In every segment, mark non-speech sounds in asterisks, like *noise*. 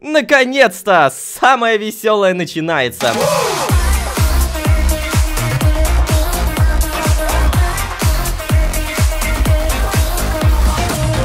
Наконец-то! Самое веселое начинается!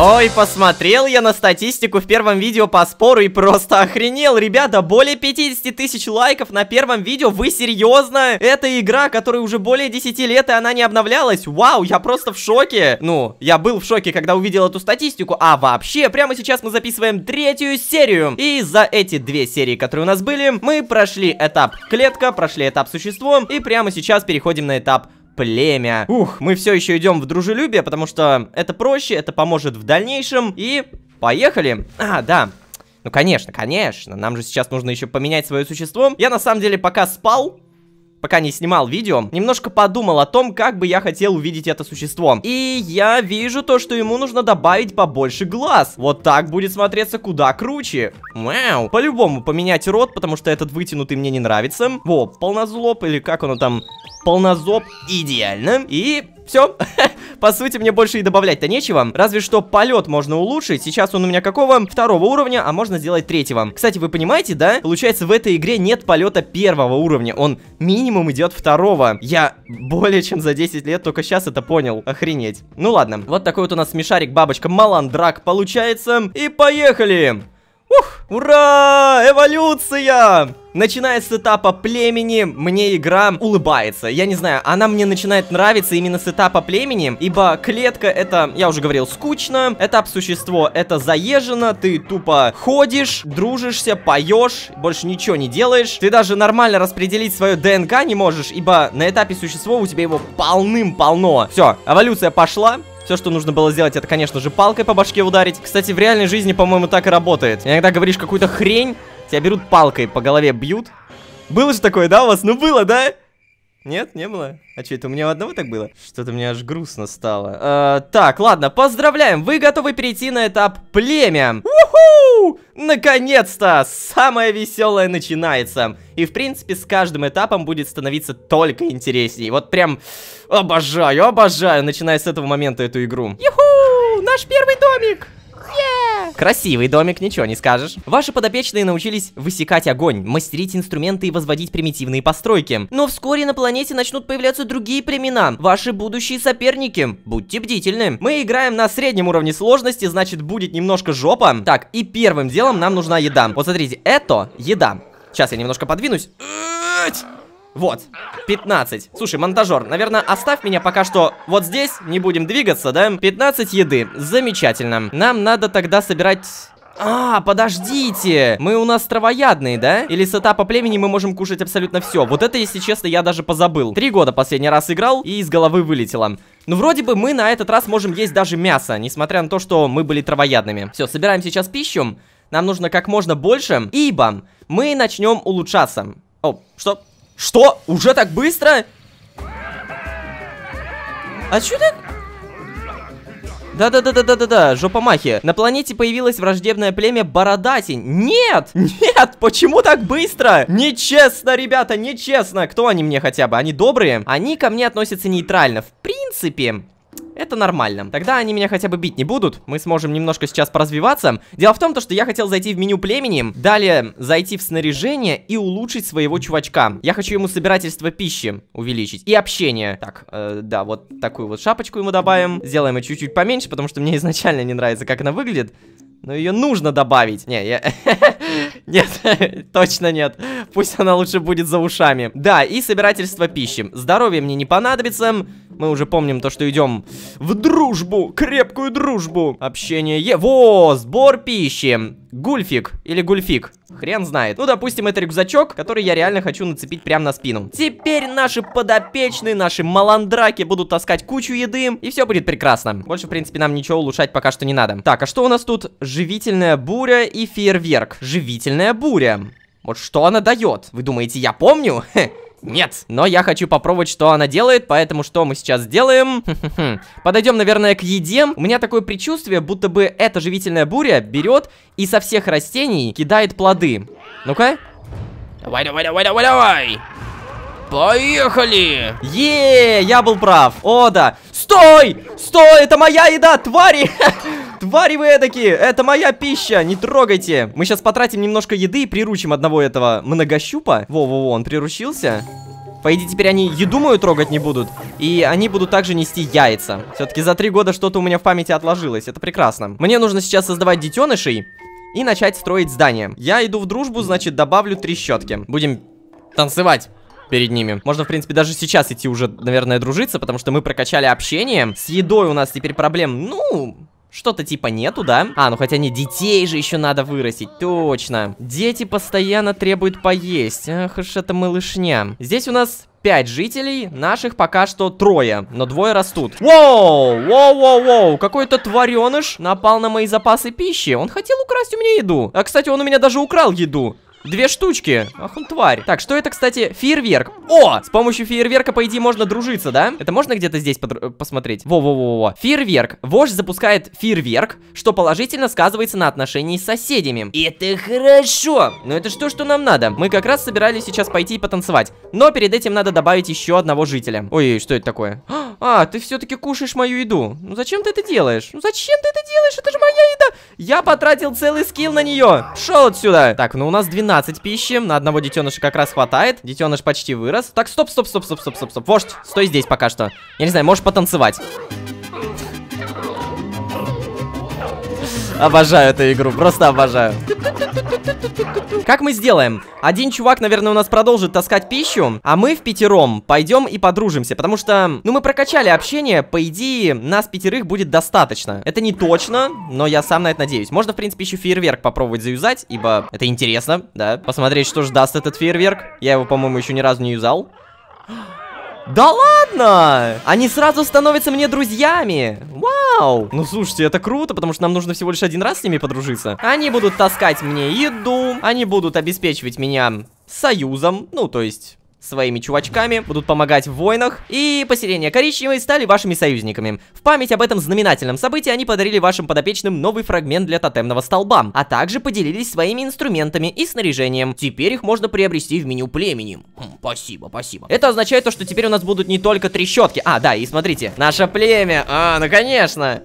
Ой, посмотрел я на статистику в первом видео по спору и просто охренел. Ребята, более 50 тысяч лайков на первом видео. Вы серьезно? Это игра, которая уже более 10 лет и она не обновлялась. Вау, я просто в шоке. Ну, я был в шоке, когда увидел эту статистику. А вообще, прямо сейчас мы записываем третью серию. И за эти две серии, которые у нас были, мы прошли этап клетка, прошли этап существо. И прямо сейчас переходим на этап племя. Ух, мы все еще идем в дружелюбие, потому что это проще, это поможет в дальнейшем. И поехали. А, да. Ну, конечно, конечно. Нам же сейчас нужно еще поменять свое существо. Я на самом деле пока спал, пока не снимал видео, немножко подумал о том, как бы я хотел увидеть это существо. И я вижу то, что ему нужно добавить побольше глаз. Вот так будет смотреться куда круче. Мяу. По-любому поменять рот, потому что этот вытянутый мне не нравится. Во, полнозлоб или как оно там? Полнозоб. Идеально. И все. *laughs* По сути, мне больше и добавлять-то нечего. Разве что полет можно улучшить. Сейчас он у меня какого? Второго уровня, а можно сделать третьего. Кстати, вы понимаете, да? Получается, в этой игре нет полета первого уровня. Он минимум идет второго. Я более чем за 10 лет только сейчас это понял. Охренеть. Ну ладно. Вот такой вот у нас смешарик бабочка Маландрак получается. И поехали! Ух! Ура! Эволюция! Начиная с этапа племени, мне игра улыбается. Я не знаю, она мне начинает нравиться именно с этапа племени, ибо клетка это, я уже говорил, скучно, этап существо это заезжено, ты тупо ходишь, дружишься, поешь, больше ничего не делаешь. Ты даже нормально распределить свое ДНК не можешь, ибо на этапе существо у тебя его полным-полно. Все, эволюция пошла, все, что нужно было сделать, это, конечно же, палкой по башке ударить. Кстати, в реальной жизни, по-моему, так и работает. Иногда говоришь какую-то хрень, тебя берут палкой, по голове бьют. Было же такое, да, у вас? Ну, было, да? Нет, не было? А что, это у меня у одного так было? Что-то мне аж грустно стало. Э, так, ладно, поздравляем, вы готовы перейти на этап племя. Уху! Наконец-то! Самое веселое начинается. И, в принципе, с каждым этапом будет становиться только интереснее. Вот прям обожаю, обожаю, начиная с этого момента эту игру. Юху! Наш первый домик! Красивый домик, ничего не скажешь. Ваши подопечные научились высекать огонь, мастерить инструменты и возводить примитивные постройки. Но вскоре на планете начнут появляться другие племена, ваши будущие соперники. Будьте бдительны. Мы играем на среднем уровне сложности, значит будет немножко жопа. Так, и первым делом нам нужна еда. Вот смотрите, это еда. Сейчас я немножко подвинусь. Вот, 15. Слушай, монтажер, наверное, оставь меня пока что вот здесь, не будем двигаться, да? 15 еды, замечательно. Нам надо тогда собирать... А, подождите, мы у нас травоядные, да? Или с этапа племени мы можем кушать абсолютно все. Вот это, если честно, я даже позабыл. Три года последний раз играл и из головы вылетело. Ну, вроде бы мы на этот раз можем есть даже мясо, несмотря на то, что мы были травоядными. Все, собираем сейчас пищу. Нам нужно как можно больше, ибо мы начнем улучшаться. О, что? Что? Уже так быстро? А что так? Да-да-да-да-да-да, жопомахи. На планете появилось враждебное племя Бородатень. Нет! Нет! Почему так быстро? Нечестно, ребята, нечестно. Кто они мне хотя бы? Они добрые? Они ко мне относятся нейтрально. В принципе... Это нормально. Тогда они меня хотя бы бить не будут. Мы сможем немножко сейчас поразвиваться. Дело в том, то, что я хотел зайти в меню племени, далее зайти в снаряжение и улучшить своего чувачка. Я хочу ему собирательство пищи увеличить и общение. Так, э, да, вот такую вот шапочку ему добавим. Сделаем ее чуть-чуть поменьше, потому что мне *laughs* изначально не нравится, как она выглядит. Но ее нужно добавить. Не, я... *laughs* Нет, *laughs* точно нет. Пусть она лучше будет за ушами. Да, и собирательство пищи. Здоровье мне не понадобится. Мы уже помним то, что идем в дружбу, крепкую дружбу. Общение. Е Во, сбор пищи. Гульфик или гульфик. Хрен знает. Ну, допустим, это рюкзачок, который я реально хочу нацепить прямо на спину. Теперь наши подопечные, наши маландраки будут таскать кучу еды, и все будет прекрасно. Больше, в принципе, нам ничего улучшать пока что не надо. Так, а что у нас тут? Живительная буря и фейерверк. Живительная буря. Вот что она дает? Вы думаете, я помню? Хе. Нет. Но я хочу попробовать, что она делает, поэтому что мы сейчас сделаем? Подойдем, наверное, к еде. У меня такое предчувствие, будто бы эта живительная буря берет и со всех растений кидает плоды. Ну-ка. Давай, давай, давай, давай, давай. Поехали! Е, е, я был прав. О, да. Стой! Стой, это моя еда, твари! *laughs* Твари вы такие! Это моя пища! Не трогайте! Мы сейчас потратим немножко еды и приручим одного этого многощупа. Во-во-во, он приручился. По идее, теперь они еду мою трогать не будут, и они будут также нести яйца. Все-таки за три года что-то у меня в памяти отложилось, это прекрасно. Мне нужно сейчас создавать детенышей и начать строить здание. Я иду в дружбу, значит, добавлю три щетки. Будем танцевать перед ними. Можно, в принципе, даже сейчас идти уже, наверное, дружиться, потому что мы прокачали общение. С едой у нас теперь проблем, ну, что-то типа нету, да? А, ну хотя не, детей же еще надо вырастить, точно. Дети постоянно требуют поесть. Ах уж это малышня. Здесь у нас пять жителей, наших пока что трое, но двое растут. Воу, воу, воу, воу, какой-то твареныш напал на мои запасы пищи, он хотел украсть у меня еду. А, кстати, он у меня даже украл еду. Две штучки. Ах он тварь. Так, что это, кстати, фейерверк? О! С помощью фейерверка, по идее, можно дружиться, да? Это можно где-то здесь э, посмотреть? Во-во-во-во. Фейерверк. Вождь запускает фейерверк, что положительно сказывается на отношении с соседями. Это хорошо. Но это что, что нам надо? Мы как раз собирались сейчас пойти и потанцевать. Но перед этим надо добавить еще одного жителя. Ой, что это такое? А! А, ты все-таки кушаешь мою еду. Ну зачем ты это делаешь? Ну зачем ты это делаешь? Это же моя еда. Я потратил целый скилл на нее. Шел отсюда. Так, ну у нас 12 пищи. На одного детеныша как раз хватает. Детеныш почти вырос. Так, стоп, стоп, стоп, стоп, стоп, стоп, стоп. Вождь, стой здесь пока что. Я не знаю, можешь потанцевать. Обожаю эту игру, просто обожаю. Как мы сделаем? Один чувак, наверное, у нас продолжит таскать пищу, а мы в пятером пойдем и подружимся, потому что, ну, мы прокачали общение, по идее, нас пятерых будет достаточно. Это не точно, но я сам на это надеюсь. Можно, в принципе, еще фейерверк попробовать заюзать, ибо это интересно, да, посмотреть, что же даст этот фейерверк. Я его, по-моему, еще ни разу не юзал. Да ладно! Они сразу становятся мне друзьями! Вау! Ну слушайте, это круто, потому что нам нужно всего лишь один раз с ними подружиться. Они будут таскать мне еду, они будут обеспечивать меня союзом, ну то есть своими чувачками, будут помогать в войнах, и поселение коричневой стали вашими союзниками. В память об этом знаменательном событии они подарили вашим подопечным новый фрагмент для тотемного столба, а также поделились своими инструментами и снаряжением. Теперь их можно приобрести в меню племени. Хм, спасибо, спасибо. Это означает то, что теперь у нас будут не только трещотки. А, да, и смотрите, наше племя. А, ну конечно.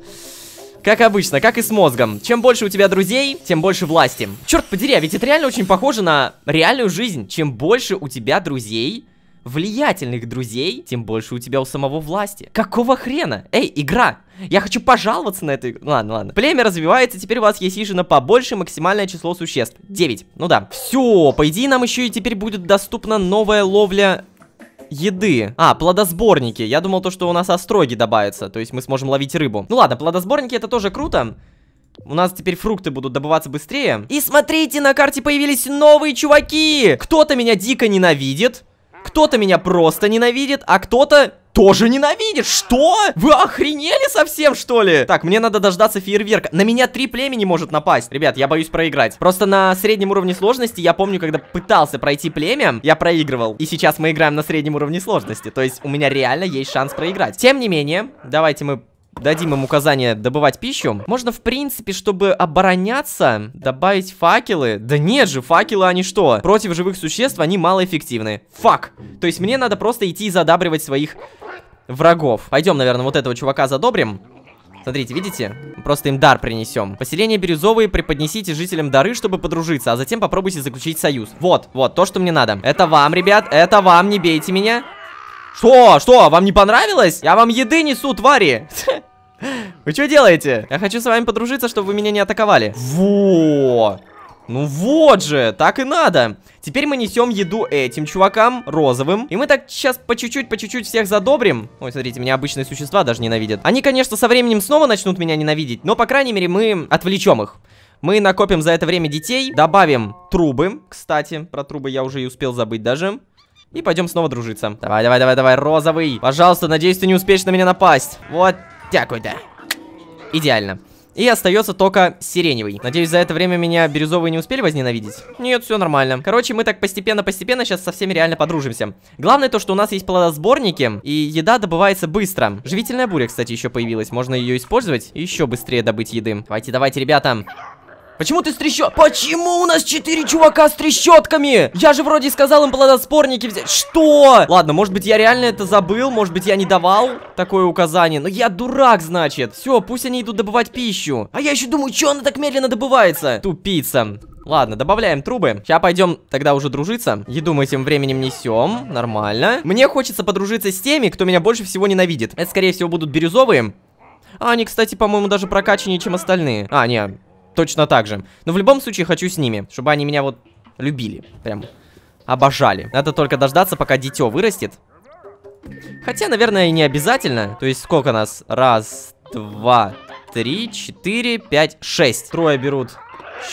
Как обычно, как и с мозгом. Чем больше у тебя друзей, тем больше власти. Черт подери, а ведь это реально очень похоже на реальную жизнь. Чем больше у тебя друзей, влиятельных друзей, тем больше у тебя у самого власти. Какого хрена? Эй, игра! Я хочу пожаловаться на эту Ладно, ладно. Племя развивается, теперь у вас есть хижина побольше, максимальное число существ. 9. Ну да. Все, по идее нам еще и теперь будет доступна новая ловля еды. А, плодосборники. Я думал то, что у нас остроги добавятся. То есть мы сможем ловить рыбу. Ну ладно, плодосборники это тоже круто. У нас теперь фрукты будут добываться быстрее. И смотрите, на карте появились новые чуваки. Кто-то меня дико ненавидит. Кто-то меня просто ненавидит, а кто-то тоже ненавидит. Что? Вы охренели совсем, что ли? Так, мне надо дождаться фейерверка. На меня три племени может напасть. Ребят, я боюсь проиграть. Просто на среднем уровне сложности я помню, когда пытался пройти племя, я проигрывал. И сейчас мы играем на среднем уровне сложности. То есть у меня реально есть шанс проиграть. Тем не менее, давайте мы дадим им указание добывать пищу. Можно, в принципе, чтобы обороняться, добавить факелы. Да нет же, факелы они что? Против живых существ они малоэффективны. Фак! То есть мне надо просто идти и задабривать своих врагов. Пойдем, наверное, вот этого чувака задобрим. Смотрите, видите? Просто им дар принесем. Поселение Бирюзовые преподнесите жителям дары, чтобы подружиться, а затем попробуйте заключить союз. Вот, вот, то, что мне надо. Это вам, ребят, это вам, не бейте меня. Что? Что? Вам не понравилось? Я вам еды несу, твари! *laughs* Вы что делаете? Я хочу с вами подружиться, чтобы вы меня не атаковали. Во! Ну вот же, так и надо. Теперь мы несем еду этим чувакам, розовым. И мы так сейчас по чуть-чуть, по чуть-чуть всех задобрим. Ой, смотрите, меня обычные существа даже ненавидят. Они, конечно, со временем снова начнут меня ненавидеть, но, по крайней мере, мы отвлечем их. Мы накопим за это время детей, добавим трубы, кстати, про трубы я уже и успел забыть даже. И пойдем снова дружиться. Давай, давай, давай, давай, розовый. Пожалуйста, надеюсь, ты не успеешь на меня напасть. Вот такой-то. Идеально. И остается только сиреневый. Надеюсь, за это время меня бирюзовые не успели возненавидеть? Нет, все нормально. Короче, мы так постепенно-постепенно сейчас со всеми реально подружимся. Главное то, что у нас есть плодосборники, и еда добывается быстро. Живительная буря, кстати, еще появилась. Можно ее использовать и еще быстрее добыть еды. Давайте, давайте, ребята. Почему ты с трещоткой? Почему у нас четыре чувака с трещотками? Я же вроде сказал им плодоспорники взять. Что? Ладно, может быть я реально это забыл, может быть я не давал такое указание. Но я дурак, значит. Все, пусть они идут добывать пищу. А я еще думаю, что она так медленно добывается? Тупица. Ладно, добавляем трубы. Сейчас пойдем тогда уже дружиться. Еду мы этим временем несем. Нормально. Мне хочется подружиться с теми, кто меня больше всего ненавидит. Это, скорее всего, будут бирюзовые. А они, кстати, по-моему, даже прокачаннее, чем остальные. А, не, точно так же. Но в любом случае хочу с ними, чтобы они меня вот любили. Прям обожали. Надо только дождаться, пока дитё вырастет. Хотя, наверное, и не обязательно. То есть сколько нас? Раз, два, три, четыре, пять, шесть. Трое берут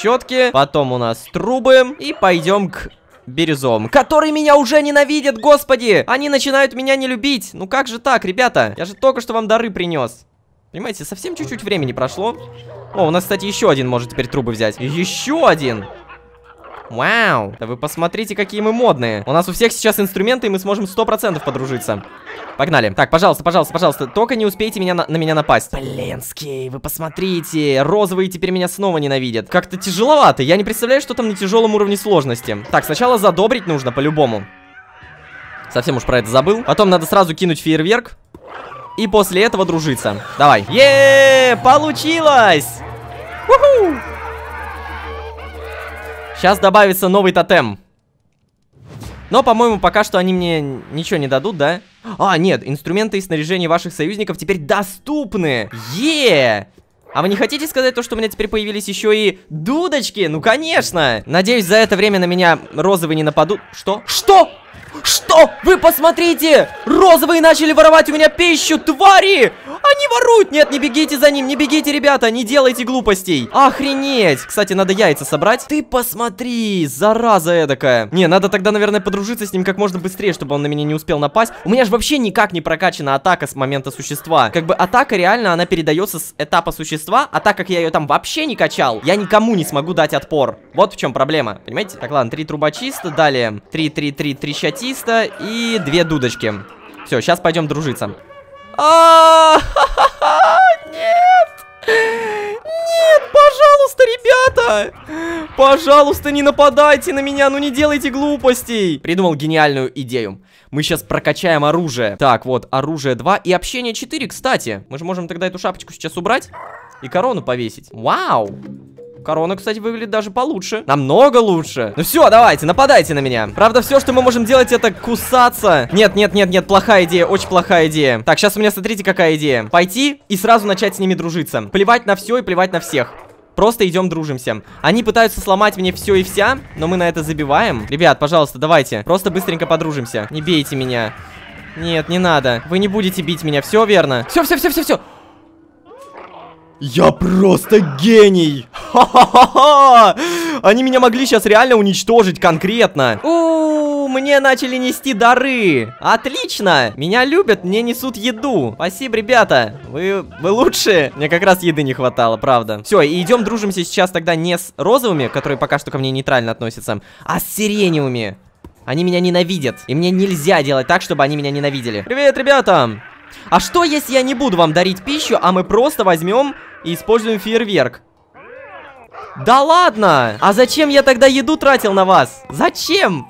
щетки, потом у нас трубы, и пойдем к бирюзовым, который меня уже ненавидит, господи! Они начинают меня не любить! Ну как же так, ребята? Я же только что вам дары принес. Понимаете, совсем чуть-чуть времени прошло. О, у нас, кстати, еще один может теперь трубы взять. Еще один. Вау! Да вы посмотрите, какие мы модные. У нас у всех сейчас инструменты, и мы сможем 100% подружиться. Погнали. Так, пожалуйста, пожалуйста, пожалуйста, только не успейте меня на, на меня напасть. Блинский, вы посмотрите, розовые теперь меня снова ненавидят. Как-то тяжеловато, я не представляю, что там на тяжелом уровне сложности. Так, сначала задобрить нужно, по-любому. Совсем уж про это забыл. Потом надо сразу кинуть фейерверк и после этого дружиться. Давай. Еее, получилось! Уху! Сейчас добавится новый тотем. Но, по-моему, пока что они мне ничего не дадут, да? А, нет, инструменты и снаряжение ваших союзников теперь доступны. Е! А вы не хотите сказать то, что у меня теперь появились еще и дудочки? Ну, конечно! Надеюсь, за это время на меня розовые не нападут. Что? Что? Что? Вы посмотрите! Розовые начали воровать у меня пищу, твари! Они воруют! Нет, не бегите за ним, не бегите, ребята, не делайте глупостей. Охренеть! Кстати, надо яйца собрать. Ты посмотри, зараза эдакая. Не, надо тогда, наверное, подружиться с ним как можно быстрее, чтобы он на меня не успел напасть. У меня же вообще никак не прокачана атака с момента существа. Как бы атака реально, она передается с этапа существа, а так как я ее там вообще не качал, я никому не смогу дать отпор. Вот в чем проблема, понимаете? Так, ладно, три трубочиста, далее три, три, три, три щати, Фиста и две дудочки. Все, сейчас пойдем дружиться. А -а *laughs* -а Нет! Нет, пожалуйста, ребята! Пожалуйста, не нападайте на меня, ну не делайте глупостей! Придумал гениальную идею. Мы сейчас прокачаем оружие. Так, вот, оружие 2 и общение 4, кстати. Мы же можем тогда эту шапочку сейчас убрать и корону повесить. Вау! Корона, кстати, выглядит даже получше. Намного лучше. Ну все, давайте, нападайте на меня. Правда, все, что мы можем делать, это кусаться. Нет, нет, нет, нет, плохая идея, очень плохая идея. Так, сейчас у меня, смотрите, какая идея. Пойти и сразу начать с ними дружиться. Плевать на все и плевать на всех. Просто идем дружимся. Они пытаются сломать мне все и вся, но мы на это забиваем. Ребят, пожалуйста, давайте. Просто быстренько подружимся. Не бейте меня. Нет, не надо. Вы не будете бить меня, все верно. Все, все, все, все, все. Я просто гений! Ха-ха-ха! Они меня могли сейчас реально уничтожить конкретно. У, мне начали нести дары. Отлично! Меня любят, мне несут еду. Спасибо, ребята. Вы, вы лучшие. Мне как раз еды не хватало, правда. Все, и идем дружимся сейчас тогда не с розовыми, которые пока что ко мне нейтрально относятся, а с сиреневыми. Они меня ненавидят. И мне нельзя делать так, чтобы они меня ненавидели. Привет, ребята! А что, если я не буду вам дарить пищу, а мы просто возьмем и используем фейерверк. Да ладно! А зачем я тогда еду тратил на вас? Зачем?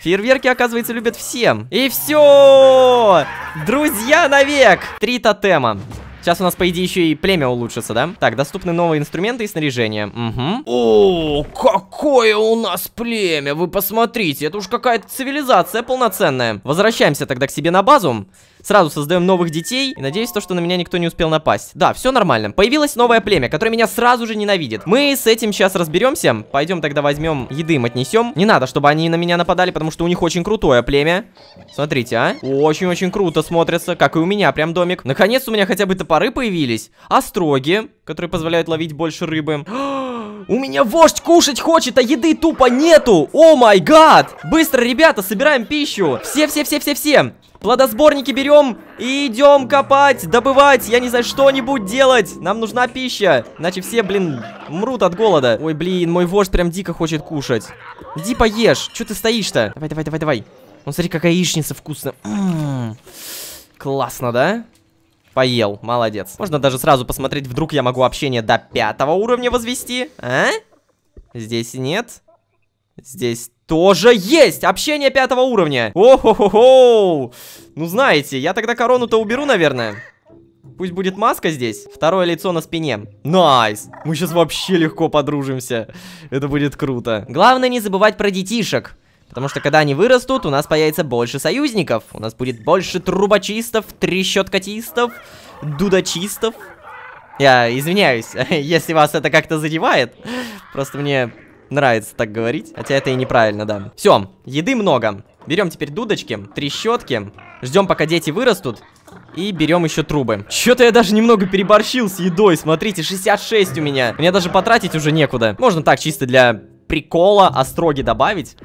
Фейерверки, оказывается, любят всем. И все! Друзья навек! Три тотема. Сейчас у нас, по идее, еще и племя улучшится, да? Так, доступны новые инструменты и снаряжение. Угу. О, какое у нас племя! Вы посмотрите, это уж какая-то цивилизация полноценная. Возвращаемся тогда к себе на базу. Сразу создаем новых детей. И надеюсь, то, что на меня никто не успел напасть. Да, все нормально. Появилось новое племя, которое меня сразу же ненавидит. Мы с этим сейчас разберемся. Пойдем тогда возьмем еды, им отнесем. Не надо, чтобы они на меня нападали, потому что у них очень крутое племя. Смотрите, а. Очень-очень круто смотрится, как и у меня прям домик. Наконец у меня хотя бы топоры появились. Остроги, которые позволяют ловить больше рыбы. *gasps* У меня вождь кушать хочет, а еды тупо нету. О май гад! Быстро, ребята, собираем пищу. Все, все, все, все, все. Плодосборники берем и идем копать, добывать, я не знаю, что-нибудь делать. Нам нужна пища, иначе все, блин, мрут от голода. Ой, блин, мой вождь прям дико хочет кушать. Иди поешь, что ты стоишь-то? Давай, давай, давай, давай. Ну, смотри, какая яичница вкусная. М -м -м. Классно, да? Поел, молодец. Можно даже сразу посмотреть, вдруг я могу общение до пятого уровня возвести. А? Здесь нет. Здесь тоже есть! Общение пятого уровня! О-хо-хо-хо! Ну, знаете, я тогда корону-то уберу, наверное. Пусть будет маска здесь. Второе лицо на спине. Найс! Мы сейчас вообще легко подружимся. Это будет круто. Главное не забывать про детишек. Потому что когда они вырастут, у нас появится больше союзников. У нас будет больше трубочистов, трещоткатистов, дудочистов. Я извиняюсь, *laughs* если вас это как-то задевает. Просто мне нравится так говорить. Хотя это и неправильно, да. Все, еды много. Берем теперь дудочки, трещотки. Ждем, пока дети вырастут. И берем еще трубы. Что-то я даже немного переборщил с едой. Смотрите, 66 у меня. Мне даже потратить уже некуда. Можно так, чисто для прикола остроги добавить.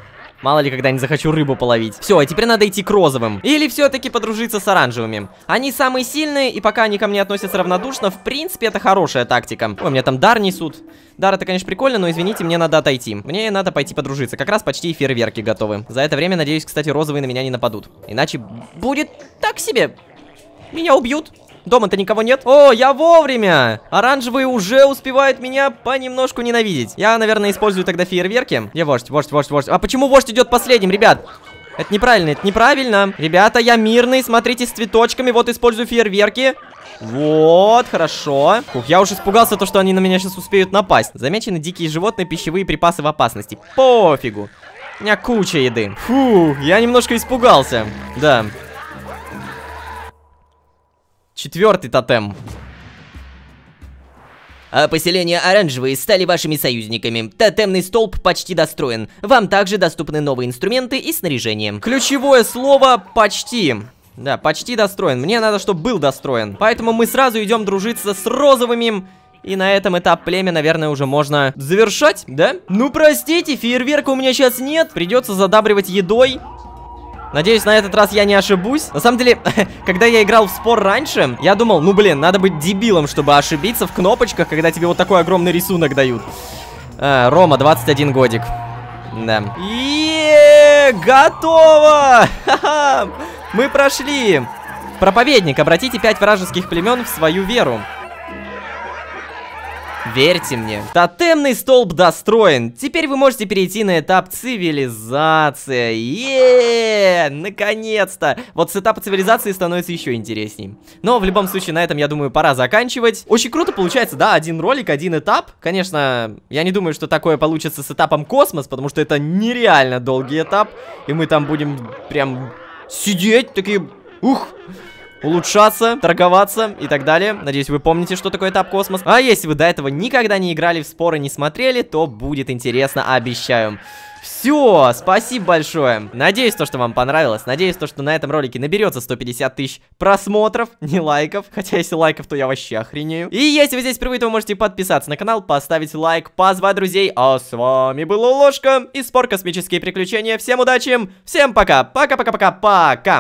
Мало ли, когда не захочу рыбу половить. Все, а теперь надо идти к розовым. Или все-таки подружиться с оранжевыми. Они самые сильные, и пока они ко мне относятся равнодушно, в принципе, это хорошая тактика. Ой, мне там дар несут. Дар это, конечно, прикольно, но извините, мне надо отойти. Мне надо пойти подружиться. Как раз почти и фейерверки готовы. За это время, надеюсь, кстати, розовые на меня не нападут. Иначе будет так себе. Меня убьют. Дома-то никого нет. О, я вовремя! Оранжевый уже успевает меня понемножку ненавидеть. Я, наверное, использую тогда фейерверки. Я вождь, вождь, вождь, вождь. А почему вождь идет последним, ребят? Это неправильно, это неправильно. Ребята, я мирный, смотрите, с цветочками, вот использую фейерверки. Вот, хорошо. Фух, я уж испугался то, что они на меня сейчас успеют напасть. Замечены дикие животные, пищевые припасы в опасности. Пофигу. У меня куча еды. Фу, я немножко испугался. Да. Четвертый тотем. А поселения оранжевые стали вашими союзниками. Тотемный столб почти достроен. Вам также доступны новые инструменты и снаряжение. Ключевое слово «почти». Да, почти достроен. Мне надо, чтобы был достроен. Поэтому мы сразу идем дружиться с розовыми... И на этом этап племя, наверное, уже можно завершать, да? Ну, простите, фейерверка у меня сейчас нет. Придется задабривать едой. Надеюсь, на этот раз я не ошибусь. На самом деле, *laughs* когда я играл в спор раньше, я думал, ну блин, надо быть дебилом, чтобы ошибиться в кнопочках, когда тебе вот такой огромный рисунок дают. А, Рома, 21 годик. Да. И готово! *laughs* Мы прошли! Проповедник, обратите пять вражеских племен в свою веру. Верьте мне. Тотемный столб достроен. Теперь вы можете перейти на этап цивилизация. Еее, наконец-то. Вот с этапа цивилизации становится еще интересней. Но в любом случае на этом, я думаю, пора заканчивать. Очень круто получается, да, один ролик, один этап. Конечно, я не думаю, что такое получится с этапом космос, потому что это нереально долгий этап. И мы там будем прям сидеть такие... Ух! улучшаться, торговаться и так далее. Надеюсь, вы помните, что такое этап Космос. А если вы до этого никогда не играли в споры, не смотрели, то будет интересно, обещаю. Все, спасибо большое. Надеюсь, то, что вам понравилось. Надеюсь, то, что на этом ролике наберется 150 тысяч просмотров, *laughs* не лайков. Хотя, если лайков, то я вообще охренею. И если вы здесь впервые, то вы можете подписаться на канал, поставить лайк, позвать друзей. А с вами был Ложка и Спор Космические Приключения. Всем удачи, всем пока, пока-пока-пока-пока.